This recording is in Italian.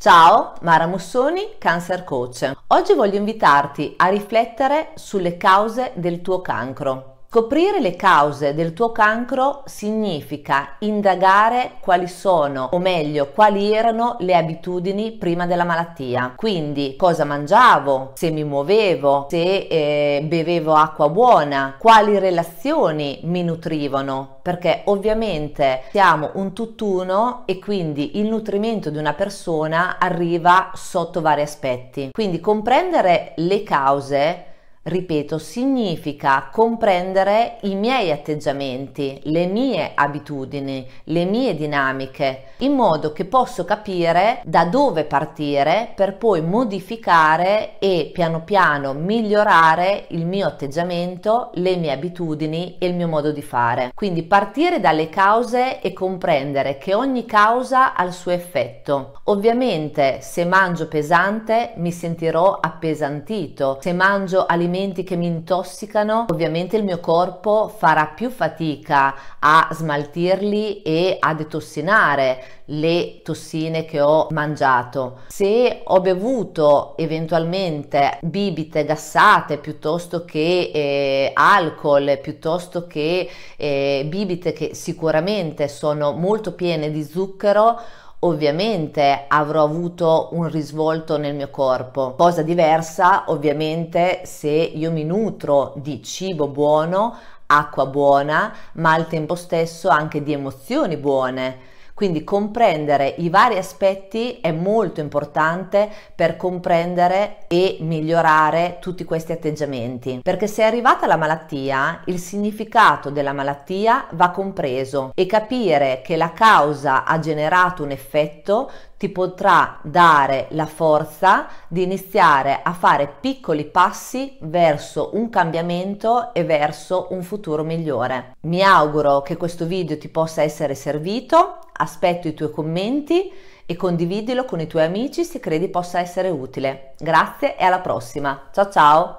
Ciao, Mara Mussoni, Cancer Coach. Oggi voglio invitarti a riflettere sulle cause del tuo cancro. Scoprire le cause del tuo cancro significa indagare quali sono, o meglio, quali erano le abitudini prima della malattia. Quindi cosa mangiavo, se mi muovevo, se eh, bevevo acqua buona, quali relazioni mi nutrivano, perché ovviamente siamo un tutt'uno e quindi il nutrimento di una persona arriva sotto vari aspetti. Quindi comprendere le cause ripeto, significa comprendere i miei atteggiamenti, le mie abitudini, le mie dinamiche, in modo che posso capire da dove partire per poi modificare e piano piano migliorare il mio atteggiamento, le mie abitudini e il mio modo di fare. Quindi partire dalle cause e comprendere che ogni causa ha il suo effetto. Ovviamente se mangio pesante mi sentirò appesantito, se mangio alimenti alimenti che mi intossicano, ovviamente il mio corpo farà più fatica a smaltirli e a detossinare le tossine che ho mangiato. Se ho bevuto eventualmente bibite gassate piuttosto che eh, alcol, piuttosto che eh, bibite che sicuramente sono molto piene di zucchero, ovviamente avrò avuto un risvolto nel mio corpo. Cosa diversa ovviamente se io mi nutro di cibo buono, acqua buona, ma al tempo stesso anche di emozioni buone quindi comprendere i vari aspetti è molto importante per comprendere e migliorare tutti questi atteggiamenti. Perché se è arrivata la malattia, il significato della malattia va compreso e capire che la causa ha generato un effetto ti potrà dare la forza di iniziare a fare piccoli passi verso un cambiamento e verso un futuro migliore. Mi auguro che questo video ti possa essere servito Aspetto i tuoi commenti e condividilo con i tuoi amici se credi possa essere utile. Grazie e alla prossima. Ciao ciao!